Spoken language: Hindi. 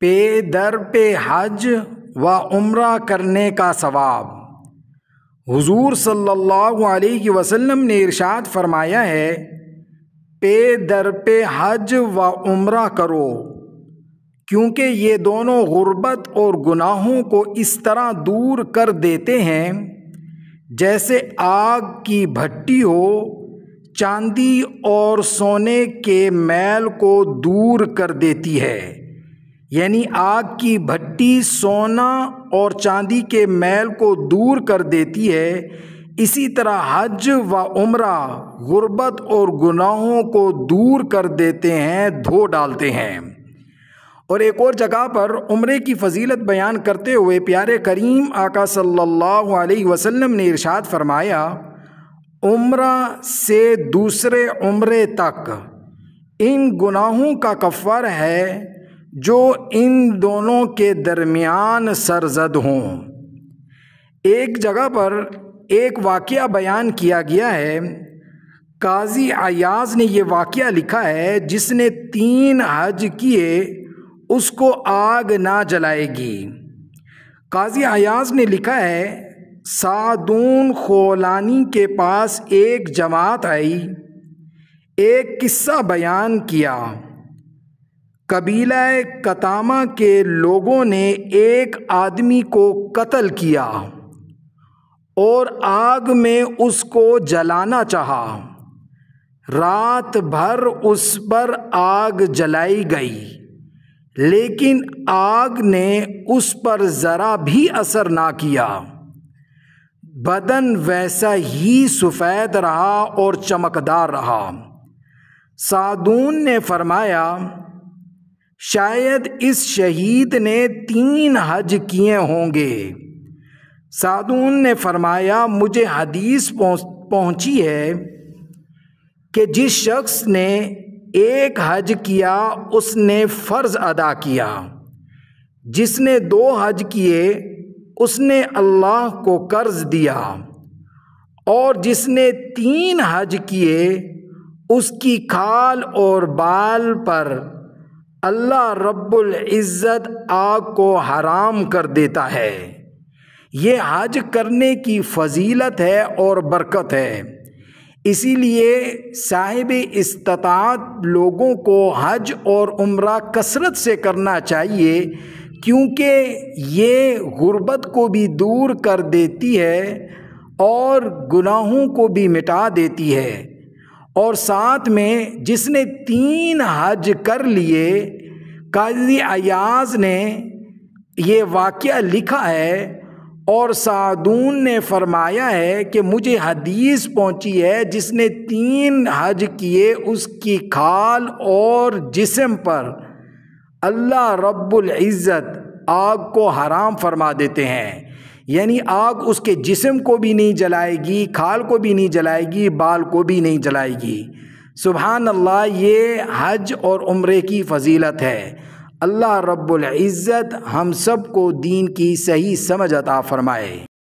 पे दर पे हज व उम्र करने का सवाब हुजूर सल्लल्लाहु अलैहि वसल्लम ने इरशाद फरमाया है पे दर पे हज व उम्र करो क्योंकि ये दोनों गुरबत और गुनाहों को इस तरह दूर कर देते हैं जैसे आग की भट्टी हो चांदी और सोने के मैल को दूर कर देती है यानी आग की भट्टी सोना और चांदी के मैल को दूर कर देती है इसी तरह हज व उम्रा गुर्बत और गुनाहों को दूर कर देते हैं धो डालते हैं और एक और जगह पर उम्र की फजीलत बयान करते हुए प्यारे करीम आका सल्लल्लाहु अलैहि वसल्लम ने इरशाद फरमाया उम्र से दूसरे उम्र तक इन गुनाहों का कफ़र है जो इन दोनों के दरमियान सरजद हों एक जगह पर एक वाक़ बयान किया गया है काजी अयाज ने यह वाक़ लिखा है जिसने तीन हज किए उसको आग ना जलाएगी काजी अयाज ने लिखा है सादून खोलानी के पास एक जमात आई एक किस्सा बयान किया कबीला कतामा के लोगों ने एक आदमी को कत्ल किया और आग में उसको जलाना चाहा रात भर उस पर आग जलाई गई लेकिन आग ने उस पर ज़रा भी असर ना किया बदन वैसा ही सफ़ेद रहा और चमकदार रहा सादून ने फरमाया शायद इस शहीद ने तीन हज किए होंगे साधुन ने फरमाया मुझे हदीस पहुंची है कि जिस शख्स ने एक हज किया उसने फ़र्ज़ अदा किया जिसने दो हज किए उसने अल्लाह को कर्ज दिया और जिसने तीन हज किए उसकी खाल और बाल पर अल्लाह रब्बुल इज़्ज़त आग को हराम कर देता है ये हज करने की फजीलत है और बरकत है इसीलिए साहिब इस्तात लोगों को हज और उम्र कसरत से करना चाहिए क्योंकि ये गुर्बत को भी दूर कर देती है और गुनाहों को भी मिटा देती है और साथ में जिसने तीन हज कर लिए काजी अयाज ने ये वाक़ लिखा है और सादून ने फरमाया है कि मुझे हदीस पहुंची है जिसने तीन हज किए उसकी खाल और जिसम पर अल्लाह रब्बुल इज़्ज़त आग को हराम फरमा देते हैं यानी आग उसके जिस्म को भी नहीं जलाएगी खाल को भी नहीं जलाएगी बाल को भी नहीं जलाएगी सुबह अल्लाह ये हज और उम्र की फजीलत है अल्लाह रब्बुल इज़्ज़त हम सब को दीन की सही समझ अता फ़रमाए